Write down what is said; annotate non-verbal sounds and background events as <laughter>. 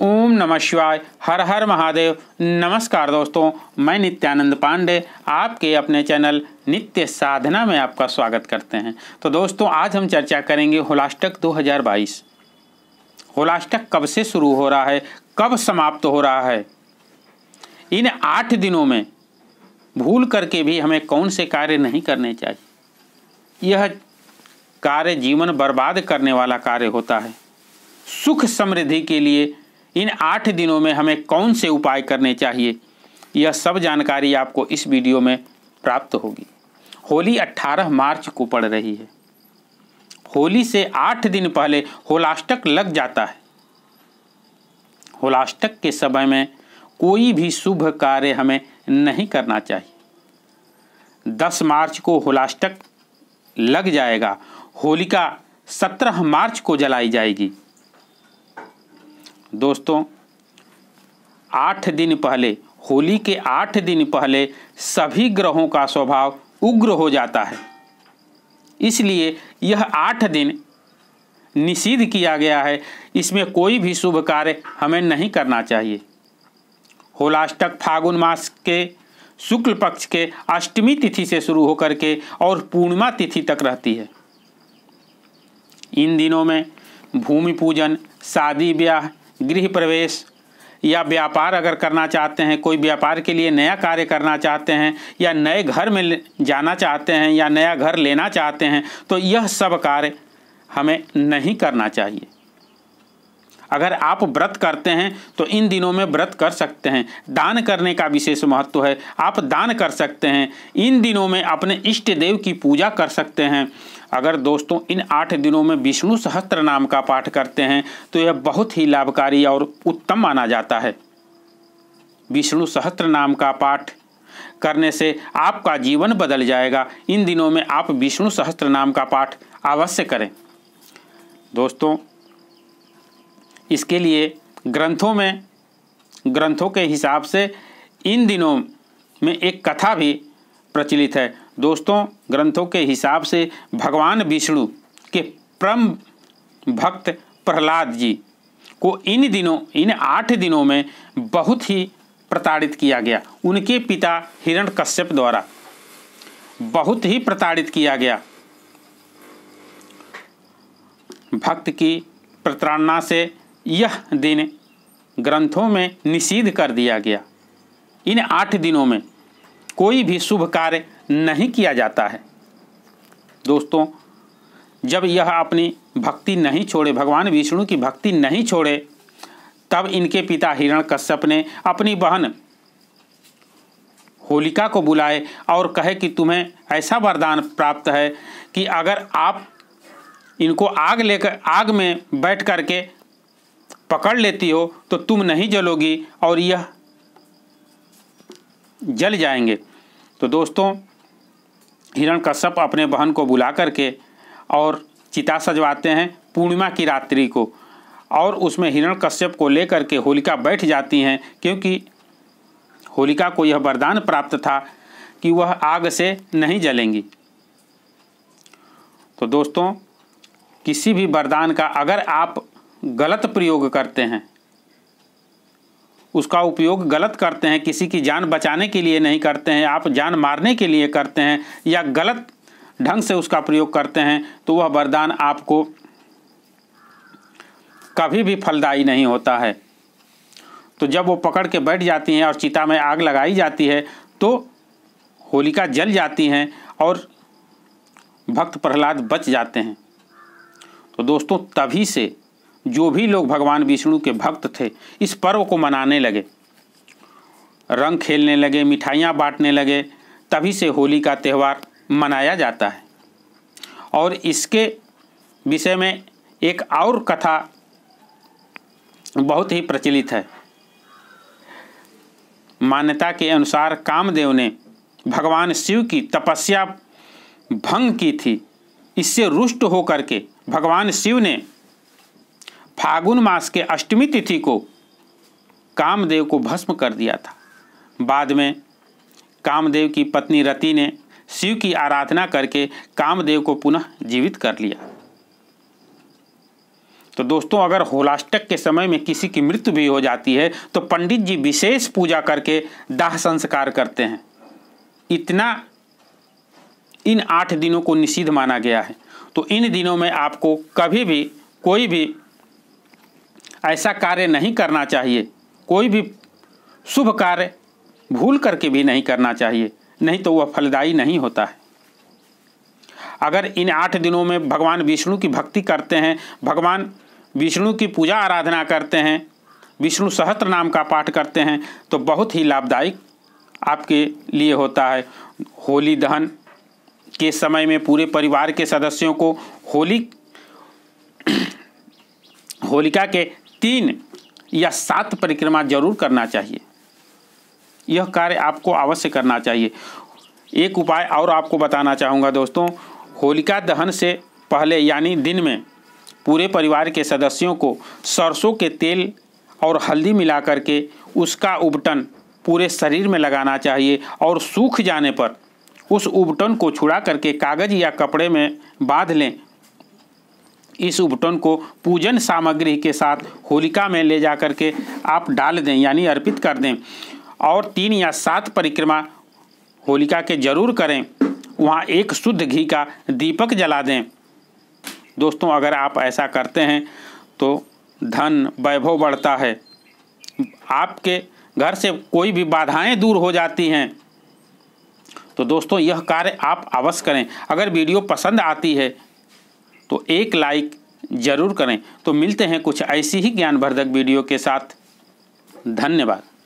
ओम नमः शिवाय हर हर महादेव नमस्कार दोस्तों मैं नित्यानंद पांडे आपके अपने चैनल नित्य साधना में आपका स्वागत करते हैं तो दोस्तों आज हम चर्चा करेंगे होलाष्टक 2022 होलाष्टक कब से शुरू हो रहा है कब समाप्त हो रहा है इन आठ दिनों में भूल करके भी हमें कौन से कार्य नहीं करने चाहिए यह कार्य जीवन बर्बाद करने वाला कार्य होता है सुख समृद्धि के लिए इन आठ दिनों में हमें कौन से उपाय करने चाहिए यह सब जानकारी आपको इस वीडियो में प्राप्त होगी होली 18 मार्च को पड़ रही है होली से आठ दिन पहले होलाष्टक लग जाता है होलाष्टक के समय में कोई भी शुभ कार्य हमें नहीं करना चाहिए 10 मार्च को होलाष्टक लग जाएगा होलिका 17 मार्च को जलाई जाएगी दोस्तों आठ दिन पहले होली के आठ दिन पहले सभी ग्रहों का स्वभाव उग्र हो जाता है इसलिए यह आठ दिन निषिद्ध किया गया है इसमें कोई भी शुभ कार्य हमें नहीं करना चाहिए होलाष्टक फागुन मास के शुक्ल पक्ष के अष्टमी तिथि से शुरू होकर के और पूर्णिमा तिथि तक रहती है इन दिनों में भूमि पूजन शादी ब्याह गृह प्रवेश या व्यापार अगर करना चाहते हैं कोई व्यापार के लिए नया कार्य करना चाहते हैं या नए घर में जाना चाहते हैं या नया घर लेना चाहते हैं तो यह सब कार्य हमें नहीं करना चाहिए अगर आप व्रत करते हैं तो इन दिनों में व्रत कर सकते हैं दान करने का विशेष महत्व है आप दान कर सकते हैं इन दिनों में अपने इष्ट देव की पूजा कर सकते हैं अगर दोस्तों इन आठ दिनों में विष्णु सहस्त्र नाम का पाठ करते हैं तो यह बहुत ही लाभकारी और उत्तम माना जाता है विष्णु सहस्त्र नाम का पाठ करने से आपका जीवन बदल जाएगा इन दिनों में आप विष्णु सहस्त्र नाम का पाठ अवश्य करें दोस्तों इसके लिए ग्रंथों में ग्रंथों के हिसाब से इन दिनों में एक कथा भी प्रचलित है दोस्तों ग्रंथों के हिसाब से भगवान विष्णु के परम भक्त प्रहलाद जी को इन दिनों इन आठ दिनों में बहुत ही प्रताड़ित किया गया उनके पिता हिरण कश्यप द्वारा बहुत ही प्रताड़ित किया गया भक्त की प्रताड़ना से यह दिन ग्रंथों में निषिद्ध कर दिया गया इन आठ दिनों में कोई भी शुभ कार्य नहीं किया जाता है दोस्तों जब यह अपनी भक्ति नहीं छोड़े भगवान विष्णु की भक्ति नहीं छोड़े तब इनके पिता हिरण कश्यप ने अपनी बहन होलिका को बुलाए और कहे कि तुम्हें ऐसा वरदान प्राप्त है कि अगर आप इनको आग लेकर आग में बैठ करके पकड़ लेती हो तो तुम नहीं जलोगी और यह जल जाएंगे तो दोस्तों हिरण कश्यप अपने बहन को बुला करके और चिता सजवाते हैं पूर्णिमा की रात्रि को और उसमें हिरण कश्यप को लेकर के होलिका बैठ जाती हैं क्योंकि होलिका को यह वरदान प्राप्त था कि वह आग से नहीं जलेंगी तो दोस्तों किसी भी वरदान का अगर आप गलत प्रयोग करते हैं उसका उपयोग गलत करते हैं किसी की जान बचाने के लिए नहीं करते हैं आप जान मारने के लिए करते हैं या गलत ढंग से उसका प्रयोग करते हैं तो वह वरदान आपको कभी भी फलदायी नहीं होता है तो जब वो पकड़ के बैठ जाती हैं और चिता में आग लगाई जाती है तो होलिका जल जाती हैं और भक्त प्रहलाद बच जाते हैं तो दोस्तों तभी से जो भी लोग भगवान विष्णु के भक्त थे इस पर्व को मनाने लगे रंग खेलने लगे मिठाइयाँ बांटने लगे तभी से होली का त्यौहार मनाया जाता है और इसके विषय में एक और कथा बहुत ही प्रचलित है मान्यता के अनुसार कामदेव ने भगवान शिव की तपस्या भंग की थी इससे रुष्ट होकर के भगवान शिव ने फागुन मास के अष्टमी तिथि को कामदेव को भस्म कर दिया था बाद में कामदेव की पत्नी रति ने शिव की आराधना करके कामदेव को पुनः जीवित कर लिया तो दोस्तों अगर होलाष्टक के समय में किसी की मृत्यु भी हो जाती है तो पंडित जी विशेष पूजा करके दाह संस्कार करते हैं इतना इन आठ दिनों को निषिद्ध माना गया है तो इन दिनों में आपको कभी भी कोई भी ऐसा कार्य नहीं करना चाहिए कोई भी शुभ कार्य भूल करके भी नहीं करना चाहिए नहीं तो वह फलदायी नहीं होता है अगर इन आठ दिनों में भगवान विष्णु की भक्ति करते हैं भगवान विष्णु की पूजा आराधना करते हैं विष्णु सहस्त्र नाम का पाठ करते हैं तो बहुत ही लाभदायक आपके लिए होता है होली दहन के समय में पूरे परिवार के सदस्यों को होली <clears throat> होलिका के तीन या सात परिक्रमा जरूर करना चाहिए यह कार्य आपको अवश्य करना चाहिए एक उपाय और आपको बताना चाहूँगा दोस्तों होलिका दहन से पहले यानी दिन में पूरे परिवार के सदस्यों को सरसों के तेल और हल्दी मिला करके उसका उबटन पूरे शरीर में लगाना चाहिए और सूख जाने पर उस उबटन को छुड़ा करके कागज या कपड़े में बांध लें इस उपटन को पूजन सामग्री के साथ होलिका में ले जा कर के आप डाल दें यानी अर्पित कर दें और तीन या सात परिक्रमा होलिका के जरूर करें वहाँ एक शुद्ध घी का दीपक जला दें दोस्तों अगर आप ऐसा करते हैं तो धन वैभव बढ़ता है आपके घर से कोई भी बाधाएं दूर हो जाती हैं तो दोस्तों यह कार्य आप अवश्य करें अगर वीडियो पसंद आती है तो एक लाइक ज़रूर करें तो मिलते हैं कुछ ऐसी ही ज्ञानवर्धक वीडियो के साथ धन्यवाद